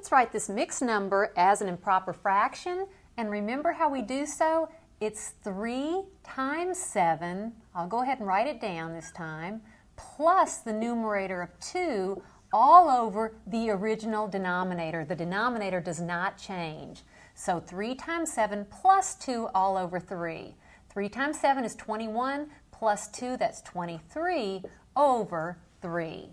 Let's write this mixed number as an improper fraction, and remember how we do so? It's 3 times 7, I'll go ahead and write it down this time, plus the numerator of 2 all over the original denominator. The denominator does not change. So 3 times 7 plus 2 all over 3. 3 times 7 is 21, plus 2, that's 23, over 3.